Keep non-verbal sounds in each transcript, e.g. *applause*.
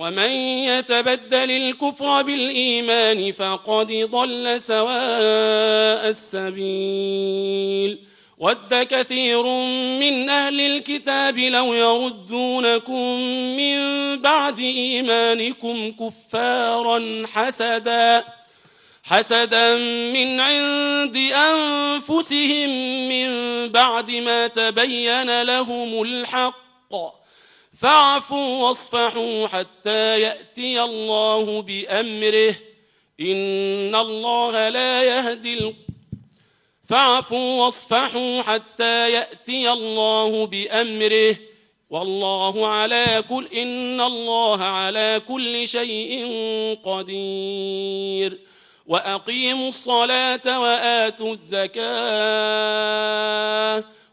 ومن يتبدل الكفر بالإيمان فقد ضل سواء السبيل ود كثير من أهل الكتاب لو يردونكم من بعد إيمانكم كفارا حسدا حسدا من عند أنفسهم من بعد ما تبين لهم الحق فاعفوا واصفحوا حتى يأتي الله بأمره إن الله لا يهدي فاعفوا واصفحوا حتى يأتي الله بأمره والله على كل إن الله على كل شيء قدير وأقيموا الصلاة وآتوا الزكاة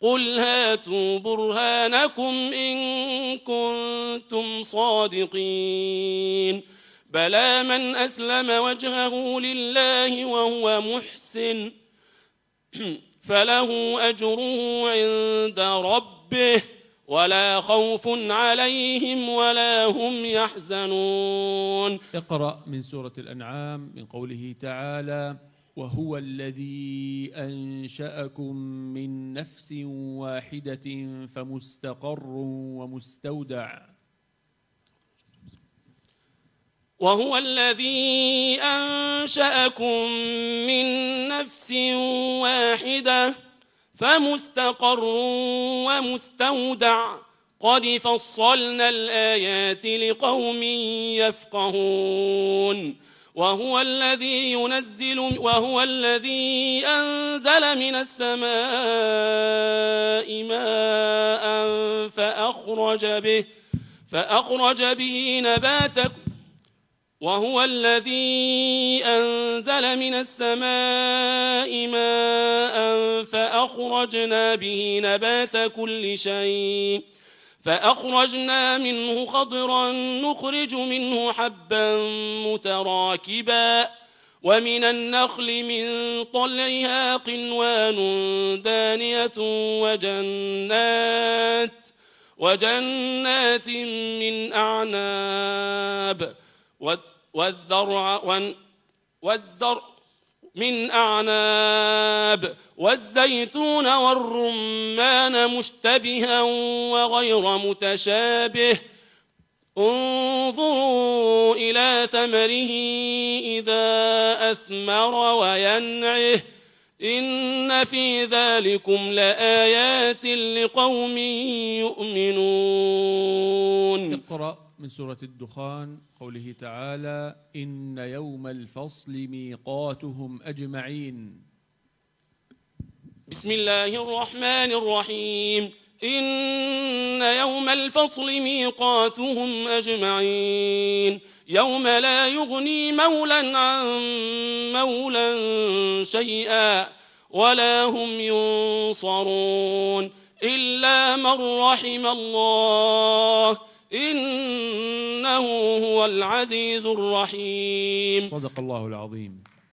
قل هاتوا برهانكم إن كنتم صادقين بلى من أسلم وجهه لله وهو محسن *clears throat* فله أجره عند ربه ولا خوف عليهم ولا هم يحزنون اقرأ من سورة الأنعام من قوله تعالى وهو الذي أنشأكم من نفس واحدة فمستقر ومستودع وهو الذي أنشأكم من نفس واحدة فمستقر ومستودع قد فصلنا الآيات لقوم يفقهون وهو الذي ينزل وهو الذي أنزل من السماء ماء فأخرج به فأخرج به نبات وهو الذي أنزل من السماء ماء فأخرجنا به نبات كل شيء فأخرجنا منه خضرا نخرج منه حبا متراكبا ومن النخل من طلعها قنوان دانية وجنات وجنات من أعناب والزرع والذرع من أعناب والزيتون والرمان مشتبها وغير متشابه انظروا إلى ثمره إذا أثمر وينعه إن في ذلكم لآيات لقوم يؤمنون اقرأ من سورة الدخان قوله تعالى إن يوم الفصل ميقاتهم أجمعين بسم الله الرحمن الرحيم إن يوم الفصل ميقاتهم أجمعين يوم لا يغني مولا عن مولا شيئا ولا هم ينصرون إلا من رحم الله إنه هو العزيز الرحيم صدق الله العظيم